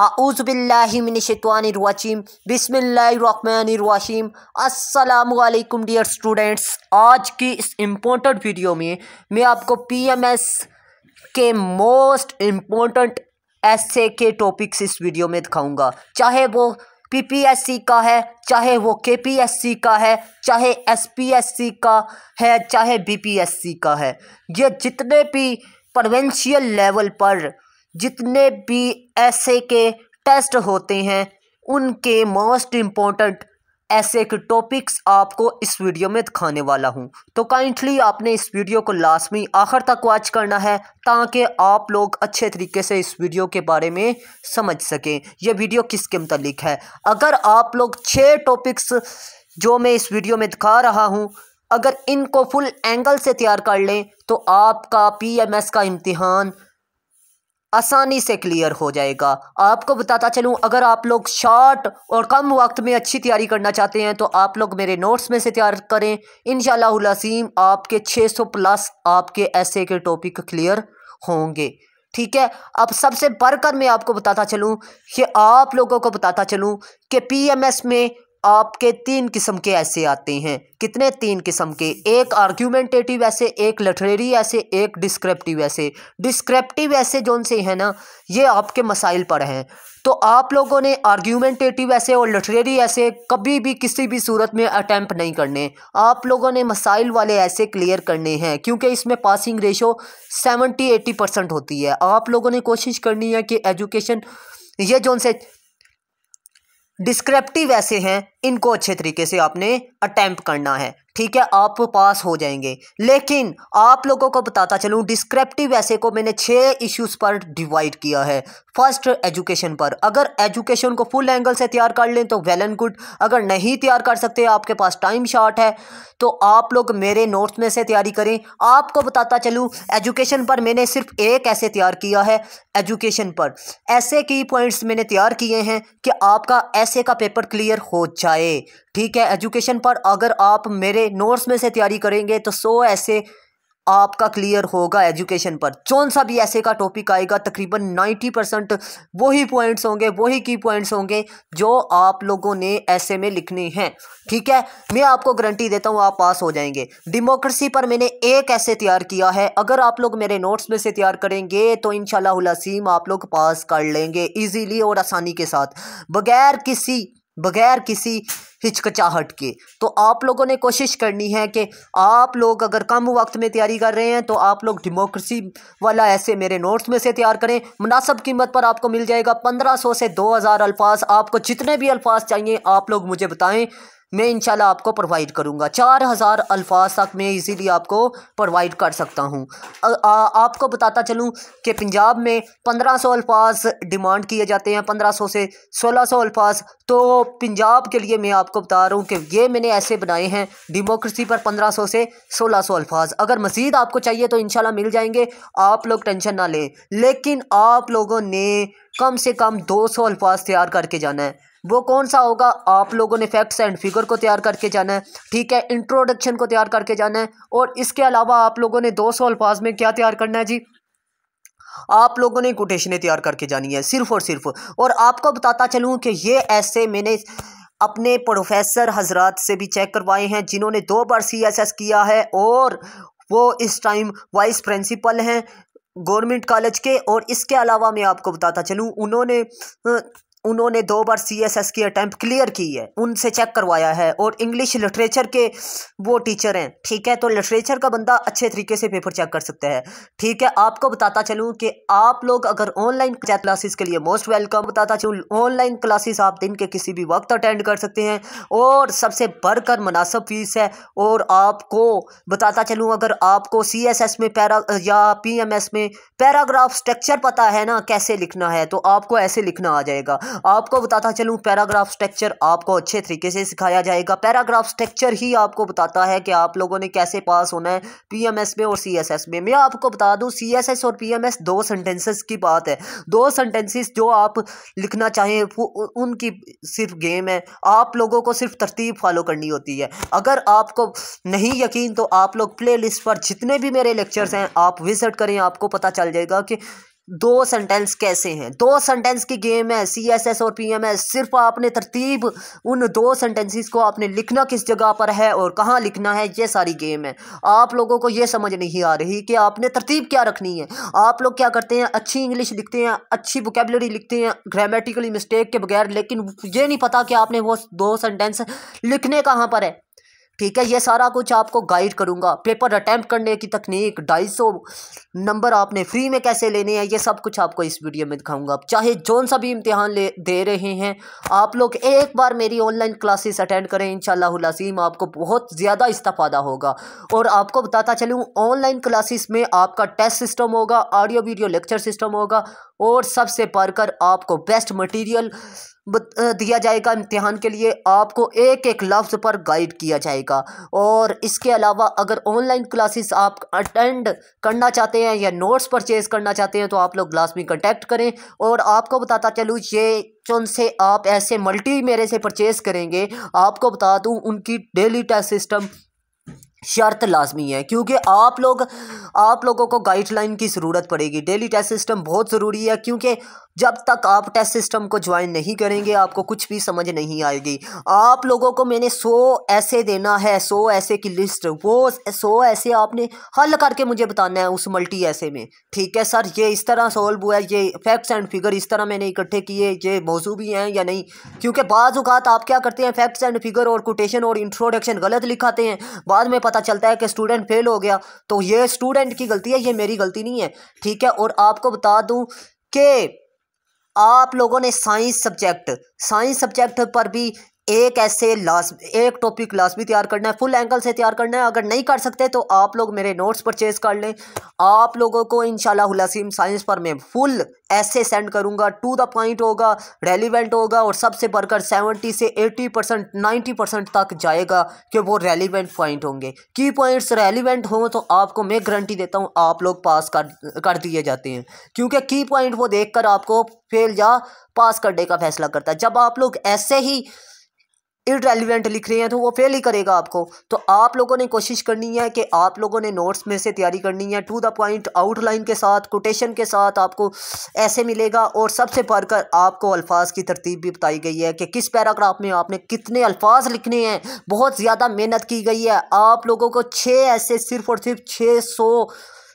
आउज़बिल्लिमिनशतवानवाशीम बिसमीम अस्सलाम dear students आज की इस इम्पोर्टेंट वीडियो में मैं आपको पीएमएस के मोस्ट इम्पोर्टेंट ऐसे के टॉपिक्स इस वीडियो में दिखाऊंगा चाहे वो पीपीएससी का है चाहे वो केपीएससी का है चाहे एसपीएससी का है चाहे बीपीएससी का है ये जितने भी प्रोवेंशियल लेवल पर जितने भी ऐसे के टेस्ट होते हैं उनके मोस्ट इम्पोर्टेंट ऐसे के टॉपिक्स आपको इस वीडियो में दिखाने वाला हूँ तो काइंडली आपने इस वीडियो को लाजमी आखिर तक वॉच करना है ताकि आप लोग अच्छे तरीके से इस वीडियो के बारे में समझ सकें यह वीडियो किसके मतलब है अगर आप लोग छः टॉपिक्स जो मैं इस वीडियो में दिखा रहा हूँ अगर इनको फुल एंगल से तैयार कर लें तो आपका एस का इम्तहान आसानी से क्लियर हो जाएगा आपको बताता चलूं अगर आप लोग शॉर्ट और कम वक्त में अच्छी तैयारी करना चाहते हैं तो आप लोग मेरे नोट्स में से तैयार करें इन शसीम आपके 600 प्लस आपके ऐसे के टॉपिक क्लियर होंगे ठीक है अब सबसे बढ़कर मैं आपको बताता चलूँ कि आप लोगों को बताता चलूं कि पीएमएस में आपके तीन किस्म के ऐसे आते हैं कितने तीन किस्म के एक आर्ग्यूमेंटेटिव ऐसे एक लटरेरी ऐसे एक डिस्क्रिप्टिव ऐसे डिस्क्रिप्टिव ऐसे जोन से है ना ये आपके मसाइल पर हैं तो आप लोगों ने आर्ग्यूमेंटेटिव ऐसे और लटरेरी ऐसे कभी भी किसी भी सूरत में अटैम्प्ट नहीं करने आप लोगों ने मसाइल वाले ऐसे क्लियर करने हैं क्योंकि इसमें passing ratio seventy eighty percent होती है आप लोगों ने कोशिश करनी है कि एजुकेशन ये जोन से डिस्क्रिप्टिव ऐसे हैं इनको अच्छे तरीके से आपने अटैम्प्ट करना है ठीक है आप पास हो जाएंगे लेकिन आप लोगों को बताता चलूँ डिस्क्रिप्टिव ऐसे को मैंने छः इश्यूज पर डिवाइड किया है फर्स्ट एजुकेशन पर अगर एजुकेशन को फुल एंगल से तैयार कर लें तो वेल एंड गुड अगर नहीं तैयार कर सकते आपके पास टाइम शॉर्ट है तो आप लोग मेरे नोट्स में से तैयारी करें आपको बताता चलूँ एजुकेशन पर मैंने सिर्फ एक ऐसे तैयार किया है एजुकेशन पर ऐसे की पॉइंट्स मैंने तैयार किए हैं कि आपका ऐसे का पेपर क्लियर हो जाए आए ठीक है एजुकेशन पर अगर आप मेरे नोट्स में से तैयारी करेंगे तो सो ऐसे आपका क्लियर होगा एजुकेशन पर कौन सा भी ऐसे का टॉपिक आएगा तकरीबन नाइन्टी परसेंट वही पॉइंट्स होंगे वही की पॉइंट्स होंगे जो आप लोगों ने ऐसे में लिखने हैं ठीक है मैं आपको गारंटी देता हूं आप पास हो जाएंगे डेमोक्रेसी पर मैंने एक ऐसे तैयार किया है अगर आप लोग मेरे नोट्स में से तैयार करेंगे तो इन शसीम आप लोग पास कर लेंगे ईजीली और आसानी के साथ बगैर किसी बगैर किसी हिचकचाहट के तो आप लोगों ने कोशिश करनी है कि आप लोग अगर कम वक्त में तैयारी कर रहे हैं तो आप लोग डेमोक्रेसी वाला ऐसे मेरे नोट्स में से तैयार करें मुनासब कीमत पर आपको मिल जाएगा पंद्रह सौ से दो हज़ार अल्फाज आपको जितने भी अल्फाज चाहिए आप लोग मुझे बताएं मैं इंशाल्लाह आपको प्रोवाइड करूँगा चार हज़ार अल्फाज तक मैं इजीली आपको प्रोवाइड कर सकता हूँ आपको बताता चलूँ कि पंजाब में पंद्रह सौ अल्फाज डिमांड किए जाते हैं पंद्रह सौ से सोलह सौ अल्फाज तो पंजाब के लिए मैं आपको बता रहा हूँ कि ये मैंने ऐसे बनाए हैं डेमोक्रेसी पर पंद्रह सौ से सोलह सौ अल्फाज अगर मज़ीद आपको चाहिए तो इन मिल जाएंगे आप लोग टेंशन ना लें लेकिन आप लोगों ने कम से कम दो सौ अल्फाज तैयार करके जाना है वो कौन सा होगा आप लोगों ने फैक्ट्स एंड फिगर को तैयार करके जाना है ठीक है इंट्रोडक्शन को तैयार करके जाना है और इसके अलावा आप लोगों ने दो सौ अल्फाज में क्या तैयार करना है जी आप लोगों ने कोटेशनें तैयार करके जानी है सिर्फ और सिर्फ और आपको बताता चलूँ कि ये ऐसे मैंने अपने प्रोफेसर हजरात से भी चेक करवाए हैं जिन्होंने दो बार सी एस एस किया है और वो इस टाइम वाइस प्रिंसिपल हैं गवर्नमेंट कॉलेज के और इसके अलावा मैं आपको बताता चलूँ उन्होंने उन्होंने दो बार सी एस एस की अटैम्प्ट क्लियर की है उनसे चेक करवाया है और इंग्लिश लिटरेचर के वो टीचर हैं ठीक है तो लिटरेचर का बंदा अच्छे तरीके से पेपर चेक कर सकता है ठीक है आपको बताता चलूँ कि आप लोग अगर ऑनलाइन क्लासेस के लिए मोस्ट वेलकम बताता चलूँ ऑनलाइन क्लासेस आप दिन के किसी भी वक्त अटेंड कर सकते हैं और सबसे बढ़कर मुनासब फीस है और आपको बताता चलूँ अगर आपको सी एस एस में पैरा या पी एम एस में पैराग्राफ स्ट्रक्चर पता है ना कैसे लिखना है तो आपको ऐसे लिखना आ जाएगा आपको बताता चलूँ पैराग्राफ स्ट्रक्चर आपको अच्छे तरीके से सिखाया जाएगा पैराग्राफ स्ट्रक्चर ही आपको बताता है कि आप लोगों ने कैसे पास होना है पीएमएस में और सीएसएस में मैं आपको बता दूँ सीएसएस और पीएमएस दो सेंटेंसेस की बात है दो सेंटेंसेस जो आप लिखना चाहें उनकी सिर्फ गेम है आप लोगों को सिर्फ तरतीब फॉलो करनी होती है अगर आपको नहीं यकीन तो आप लोग प्ले लिस्ट पर जितने भी मेरे लेक्चर्स हैं आप विज़िट करें आपको पता चल जाएगा कि दो सेंटेंस कैसे हैं दो सेंटेंस की गेम है सी एस एस और पी एम एस सिर्फ आपने तरतीब उन दो सेंटेंसेस को आपने लिखना किस जगह पर है और कहाँ लिखना है ये सारी गेम है आप लोगों को ये समझ नहीं आ रही कि आपने तरतीब क्या रखनी है आप लोग क्या करते हैं अच्छी इंग्लिश लिखते हैं अच्छी वोकेबलरी लिखते हैं ग्रामेटिकली मिस्टेक के बगैर लेकिन ये नहीं पता कि आपने वो दो सेंटेंस लिखने कहाँ पर है ठीक है ये सारा कुछ आपको गाइड करूँगा पेपर अटैम्प्ट करने की तकनीक ढाई सौ नंबर आपने फ्री में कैसे लेने हैं ये सब कुछ आपको इस वीडियो में दिखाऊंगा आप चाहे जौन सा भी इम्तिहान ले दे रहे हैं आप लोग एक बार मेरी ऑनलाइन क्लासेस अटेंड करें इन आपको बहुत ज़्यादा इस्तफ़ादा होगा और आपको बताता चलूँ ऑनलाइन क्लासेस में आपका टेस्ट सिस्टम होगा ऑडियो वीडियो लेक्चर सिस्टम होगा और सबसे पढ़कर आपको बेस्ट मटीरियल दिया जाएगा इम्तिहान के लिए आपको एक एक लफ्ज़ पर गाइड किया जाएगा और इसके अलावा अगर ऑनलाइन क्लासेस आप अटेंड करना चाहते हैं या नोट्स परचेज़ करना चाहते हैं तो आप लोग क्लास में कंटेक्ट करें और आपको बताता चलूँ ये चुन से आप ऐसे मल्टी मेरे से परचेज़ करेंगे आपको बता दूँ उनकी डेली टेस्ट सिस्टम शर्त लाजमी है क्योंकि आप लोग आप लोगों को गाइडलाइन की ज़रूरत पड़ेगी डेली टेस्ट सिस्टम बहुत ज़रूरी है क्योंकि जब तक आप टेस्ट सिस्टम को ज्वाइन नहीं करेंगे आपको कुछ भी समझ नहीं आएगी आप लोगों को मैंने सौ ऐसे देना है सौ ऐसे की लिस्ट वो सौ ऐसे आपने हल करके मुझे बताना है उस मल्टी ऐसे में ठीक है सर ये इस तरह सॉल्व हुआ है ये फैक्ट्स एंड फिगर इस तरह मैंने इकट्ठे किए ये मौजू भी हैं या नहीं क्योंकि बाज़ात आप क्या करते हैं फैक्ट्स एंड फिगर और कोटेशन और इंट्रोडक्शन गलत लिखाते हैं बाद में पता चलता है कि स्टूडेंट फेल हो गया तो ये स्टूडेंट की गलती है ये मेरी गलती नहीं है ठीक है और आपको बता दूँ कि आप लोगों ने साइंस सब्जेक्ट साइंस सब्जेक्ट पर भी एक ऐसे लाज एक टॉपिक लाजमी तैयार करना है फुल एंगल से तैयार करना है अगर नहीं कर सकते तो आप लोग मेरे नोट्स परचेज कर लें आप लोगों को इन शसीम साइंस पर मैं फुल ऐसे सेंड करूंगा टू द पॉइंट होगा रेलिवेंट होगा और सबसे बढ़कर सेवेंटी से एटी परसेंट नाइन्टी परसेंट तक जाएगा कि वो रेलिवेंट पॉइंट होंगे की पॉइंट्स रेलिवेंट हों तो आपको मैं गारंटी देता हूँ आप लोग पास कर कर दिए जाते हैं क्योंकि की पॉइंट वो देख आपको फेल या पास करने का फैसला करता है जब आप लोग ऐसे ही इरेलीवेंट लिख रहे हैं तो वो फेल ही करेगा आपको तो आप लोगों ने कोशिश करनी है कि आप लोगों ने नोट्स में से तैयारी करनी है टू द पॉइंट आउटलाइन के साथ कोटेशन के साथ आपको ऐसे मिलेगा और सबसे पढ़कर आपको अल्फाज की तरतीब भी बताई गई है कि किस पैराग्राफ में आपने कितने अल्फाज लिखने हैं बहुत ज़्यादा मेहनत की गई है आप लोगों को छः ऐसे सिर्फ और सिर्फ छः सौ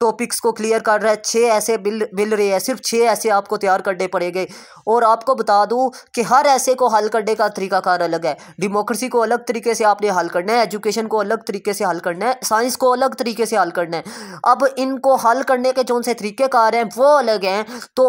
टॉपिक्स को क्लियर कर रहा है छः ऐसे बिल बिल रहे हैं सिर्फ छः ऐसे आपको तैयार करने पड़ेंगे और आपको बता दूँ कि हर ऐसे को हल करने का तरीकाकार अलग है डेमोक्रेसी को अलग तरीके से आपने हल करना है एजुकेशन को अलग तरीके से हल करना है साइंस को अलग तरीके से हल करना है अब इनको हल करने के जो से तरीक़ेकार हैं वो अलग हैं तो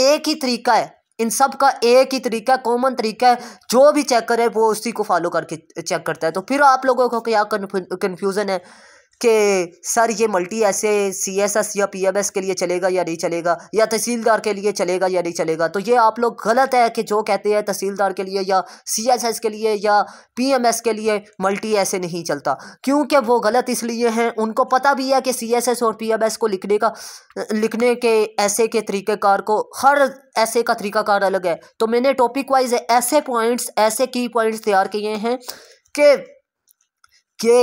एक ही तरीका है इन सब का एक ही तरीका है कॉमन तरीका है जो भी चेक करे वो उसी को फॉलो करके चेक करता है तो फिर आप लोगों को क्या कन्फ्यूज़न है कि सर ये multi essay C S S या पी एम एस के लिए चलेगा या नहीं चलेगा या तहसीलदार के लिए चलेगा या नहीं चलेगा तो ये आप लोग गलत है कि जो कहते हैं तहसीलदार के लिए या सी एस एस के लिए या पी एम एस के लिए मल्टी ऐसे नहीं चलता क्योंकि वो गलत इसलिए हैं उनको पता भी है कि सी एस एस और पी एम एस को लिखने का लिखने के ऐसे के तरीक़ेकार को हर ऐसे का तरीक़ाकार अलग है तो मैंने टॉपिक वाइज ऐसे पॉइंट्स ऐसे की पॉइंट्स तैयार किए हैं कि कि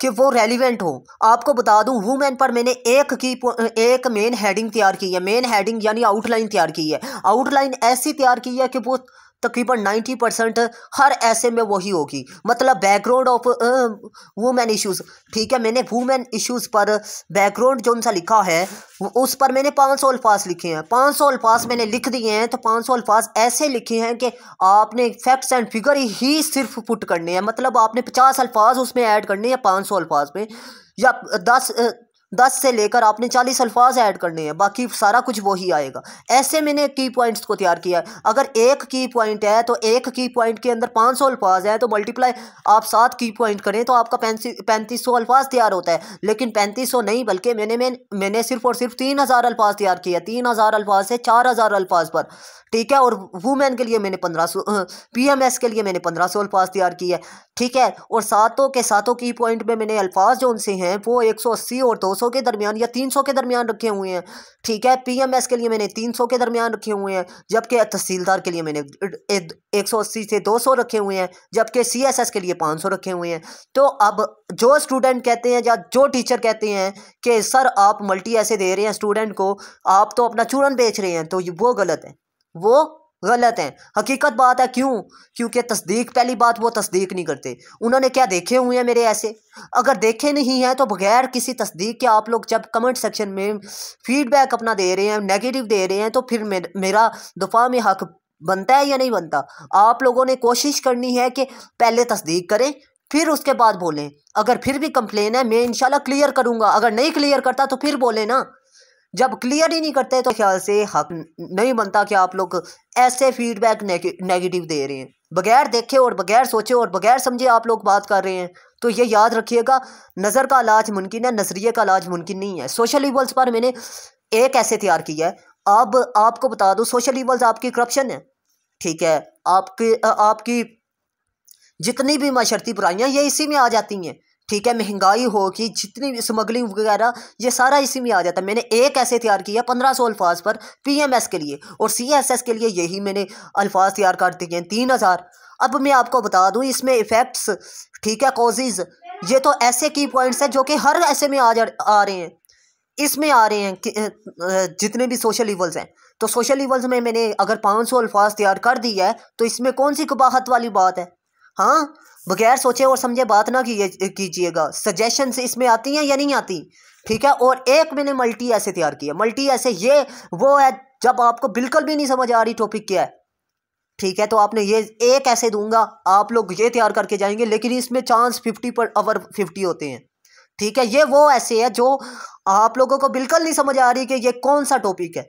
कि वो रेलिवेंट हो आपको बता दूं वुमेन पर मैंने एक की एक मेन हेडिंग तैयार की है मेन हेडिंग यानी आउटलाइन तैयार की है आउटलाइन ऐसी तैयार की है कि वो तकरीबन नाइन्टी परसेंट हर ऐसे में वही होगी मतलब बैकग्राउंड ऑफ वुमेन इश्यूज़ ठीक है मैंने वुमेन इश्यूज़ पर बैकग्राउंड जो उनसे लिखा है उस पर मैंने पाँच सौ अल्फाज लिखे हैं पाँच सौ अल्फाज मैंने लिख दिए हैं तो पाँच सौ अल्फाज ऐसे लिखे हैं कि आपने फैक्ट्स एंड फिगर ही सिर्फ पुट करने हैं मतलब आपने पचास अल्फाज उसमें ऐड करने हैं पाँच सौ अल्फाज में या दस दस से लेकर आपने चालीस अल्फाज ऐड करने हैं बाकी सारा कुछ वही आएगा ऐसे मैंने की पॉइंट्स को तैयार किया है अगर एक की पॉइंट है तो एक की पॉइंट के अंदर पाँच सौ अल्फाज हैं तो मल्टीप्लाई आप सात की पॉइंट करें तो आपका पैंतीस सौ अल्फाज तैयार होता है लेकिन पैंतीस सौ नहीं बल्कि मैंने मैं, मैंने सिर्फ और सिर्फ तीन हज़ार अल्फाज तैयार किया तीन हज़ार अल्फाज से चार हज़ार अल्फाज पर ठीक है और वुमेन के लिए मैंने पंद्रह सौ पी एम एस के लिए मैंने पंद्रह सौ अल्फाज तैयार किया है ठीक है और सातों के सातों की पॉइंट में मैंने अल्फाज जो उनसे हैं वो एक सौ अस्सी और दो 200 के दरमियान या 300 के दरमियान रखे हुए हैं ठीक है पीएमएस के लिए मैंने 300 के दरमियान रखे हुए हैं जबकि तहसीलदार के लिए मैंने 180 से 200 रखे हुए हैं जबकि सीएसएस के लिए 500 रखे हुए हैं तो अब जो स्टूडेंट कहते हैं या जो टीचर कहते हैं कि सर आप मल्टी ऐसे दे रहे हैं स्टूडेंट को आप तो अपना चूरन बेच रहे हैं तो वो गलत है वो गलत हैं हकीकत बात है क्यों क्योंकि तस्दीक पहली बात वो तस्दीक नहीं करते उन्होंने क्या देखे हुए हैं मेरे ऐसे अगर देखे नहीं हैं तो बगैर किसी तस्दीक के आप लोग जब कमेंट सेक्शन में फीडबैक अपना दे रहे हैं नेगेटिव दे रहे हैं तो फिर मेरा दफा में हक बनता है या नहीं बनता आप लोगों ने कोशिश करनी है कि पहले तस्दीक करें फिर उसके बाद बोलें अगर फिर भी कंप्लेन है मैं इंशाल्लाह क्लियर करूँगा अगर नहीं क्लियर करता तो फिर बोलें ना जब क्लियर ही नहीं करते तो ख्याल से हक नहीं बनता कि आप लोग ऐसे फीडबैक नेगेटिव दे रहे हैं बगैर देखे और बगैर सोचे और बगैर समझे आप लोग बात कर रहे हैं तो ये याद रखिएगा नज़र का इलाज मुमकिन है नज़रिए का इलाज मुमकिन नहीं है सोशल इवल्स पर मैंने एक ऐसे तैयार किया है अब आपको बता दूँ सोशल इवल्स आपकी करप्शन है ठीक है आपकी आपकी जितनी भी माशर्ती बुराइयाँ ये इसी में आ जाती हैं ठीक है महंगाई होगी जितनी भी स्मगलिंग वगैरह ये सारा इसी में आ जाता है मैंने एक ऐसे तैयार किया पंद्रह सौ अल्फाज पर पीएमएस के लिए और सीएसएस के लिए यही मैंने अल्फाज तैयार कर दिए हैं तीन हज़ार अब मैं आपको बता दूं इसमें इफ़ेक्ट्स ठीक है कॉजेज़ ये तो ऐसे की पॉइंट्स हैं जो कि हर ऐसे में आ जा आ रहे हैं इसमें आ रहे हैं जितने भी सोशल इवल्स हैं तो सोशल इवल्स में मैंने अगर पाँच सौ अल्फाज तैयार कर दिया है तो इसमें कौन सी कबाहत वाली बात है हाँ बगैर सोचे और समझे बात ना कीजिएगा सजेशंस इसमें आती हैं या नहीं आती ठीक है और एक मैंने मल्टी ऐसे तैयार किया मल्टी ऐसे ये वो है जब आपको बिल्कुल भी नहीं समझ आ रही टॉपिक क्या है ठीक है तो आपने ये एक ऐसे दूंगा आप लोग ये तैयार करके जाएंगे लेकिन इसमें चांस फिफ्टी पर अवर फिफ्टी होते हैं ठीक है ये वो ऐसे है जो आप लोगों को बिल्कुल नहीं समझ आ रही कि ये कौन सा टॉपिक है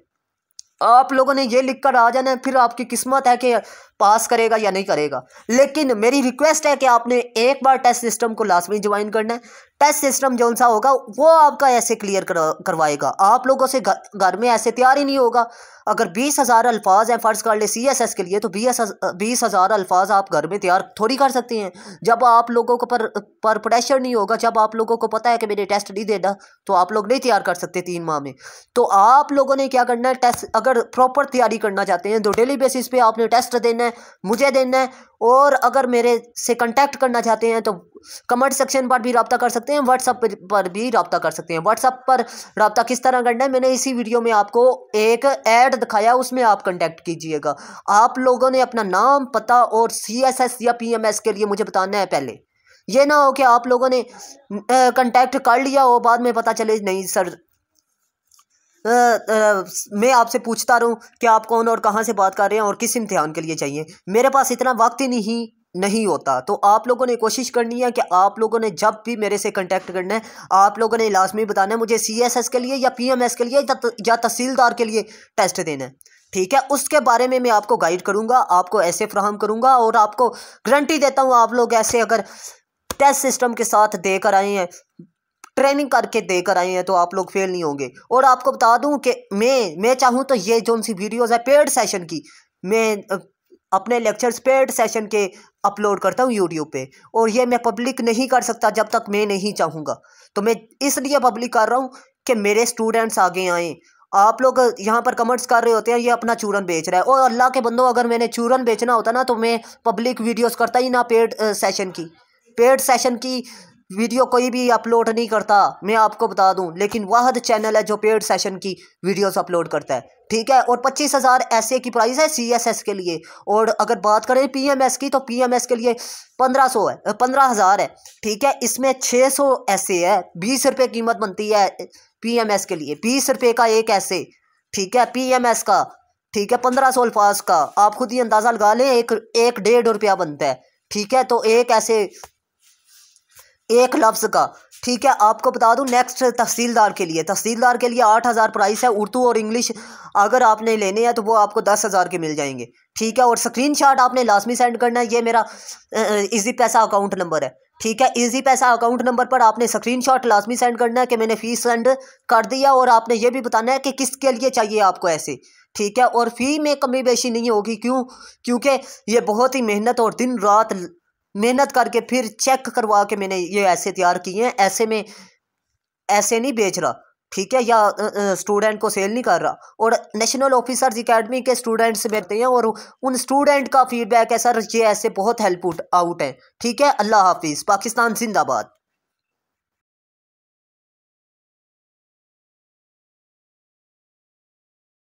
आप लोगों ने ये लिख कर आ जाना फिर आपकी किस्मत है कि पास करेगा या नहीं करेगा लेकिन मेरी रिक्वेस्ट है कि आपने एक बार टेस्ट सिस्टम को लास्ट में ज्वाइन करना है टेस्ट सिस्टम जो सा होगा वो आपका ऐसे क्लियर करवाएगा आप लोगों से घर में ऐसे तैयार ही नहीं होगा अगर बीस हज़ार अल्फाज हैं फ़र्ज़ कर ले सी एस एस के लिए तो बीस बीस हज़ार अल्फाज आप घर में तैयार थोड़ी कर सकते हैं जब आप लोगों को पर पर प्रेशर नहीं होगा जब आप लोगों को पता है कि मैंने टेस्ट नहीं देना तो आप लोग नहीं तैयार कर सकते तीन माह में तो आप लोगों ने क्या करना है टेस्ट अगर प्रॉपर तैयारी करना चाहते हैं तो डेली बेसिस पे आपने टेस्ट देना है मुझे देना है और अगर मेरे से कंटेक्ट करना चाहते हैं तो कमेंट सेक्शन पर भी रबता कर सकते हैं व्हाट्सअप पर भी रबता कर सकते हैं व्हाट्सअप पर रबता किस तरह करना है मैंने इसी वीडियो में आपको एक ऐड दिखाया उसमें आप कंटेक्ट कीजिएगा आप लोगों ने अपना नाम पता और सी एस एस या पी एम एस के लिए मुझे बताना है पहले ये ना हो कि आप लोगों ने कंटेक्ट कर लिया हो बाद में पता चले नहीं सर आ, आ, मैं आपसे पूछता रहूं कि आप कौन और कहां से बात कर रहे हैं और किस इम्तिहान के लिए चाहिए मेरे पास इतना वक्त ही नहीं नहीं होता तो आप लोगों ने कोशिश करनी है कि आप लोगों ने जब भी मेरे से कांटेक्ट करना है आप लोगों ने लाजमी बताना है मुझे सीएसएस के लिए या पीएमएस के लिए या तहसीलदार के लिए टेस्ट देना है ठीक है उसके बारे में मैं आपको गाइड करूंगा आपको ऐसे फ्राहम करूंगा और आपको गारंटी देता हूँ आप लोग ऐसे अगर टेस्ट सिस्टम के साथ देकर आए हैं ट्रेनिंग करके देकर आए हैं तो आप लोग फेल नहीं होंगे और आपको बता दूँ कि मैं मैं चाहूँ तो ये जो सी वीडियोज़ है पेड सेशन की मैं अपने लेक्चर्स पेड सेशन के अपलोड करता हूँ यूट्यूब पे और ये मैं पब्लिक नहीं कर सकता जब तक मैं नहीं चाहूँगा तो मैं इसलिए पब्लिक कर रहा हूँ कि मेरे स्टूडेंट्स आगे आएँ आप लोग यहाँ पर कमेंट्स कर रहे होते हैं ये अपना चूरन बेच रहा है और अल्लाह के बंदो अगर मैंने चूरन बेचना होता ना तो मैं पब्लिक वीडियोज करता ही ना पेड सेशन की पेड सेशन की वीडियो कोई भी अपलोड नहीं करता मैं आपको बता दूं लेकिन वह चैनल है जो पेड सेशन की वीडियोस अपलोड करता है ठीक है और पच्चीस हज़ार ऐसे की प्राइस है सी एस एस के लिए और अगर बात करें पी एम एस की तो पी एम एस के लिए पंद्रह सौ है पंद्रह हज़ार है ठीक है इसमें छः सौ ऐसे है बीस रुपये कीमत बनती है पी एम एस के लिए बीस रुपये का एक ऐसे ठीक है पी एम एस का ठीक है पंद्रह सौ अल्फाज का आप खुद ही अंदाज़ा लगा लें एक एक डेढ़ रुपया बनता है ठीक है तो एक ऐसे एक लफ्ज़ का ठीक है आपको बता दूं नेक्स्ट तहसीलदार के लिए तहसीलदार के लिए आठ हज़ार प्राइस है उर्दू और इंग्लिश अगर आपने लेने हैं तो वो आपको दस हज़ार के मिल जाएंगे ठीक है और स्क्रीन शॉट आपने लाजमी सेंड करना है ये मेरा इजी पैसा अकाउंट नंबर है ठीक है इजी पैसा अकाउंट नंबर पर आपने स्क्रीन शॉट लाजमी सेंड करना है कि मैंने फ़ीस सेंड कर दिया और आपने ये भी बताना है कि किसके लिए चाहिए आपको ऐसे ठीक है और फ़ी में कमी बेशी नहीं होगी क्यों क्योंकि ये बहुत ही मेहनत और दिन रात मेहनत करके फिर चेक करवा के मैंने ये ऐसे तैयार किए हैं ऐसे में ऐसे नहीं बेच रहा ठीक है या स्टूडेंट को सेल नहीं कर रहा और नेशनल ऑफिसर्स एकेडमी के स्टूडेंट्स मिलते हैं और उन स्टूडेंट का फीडबैक है सर ये ऐसे बहुत हेल्प आउट है ठीक है अल्लाह हाफिज़ पाकिस्तान जिंदाबाद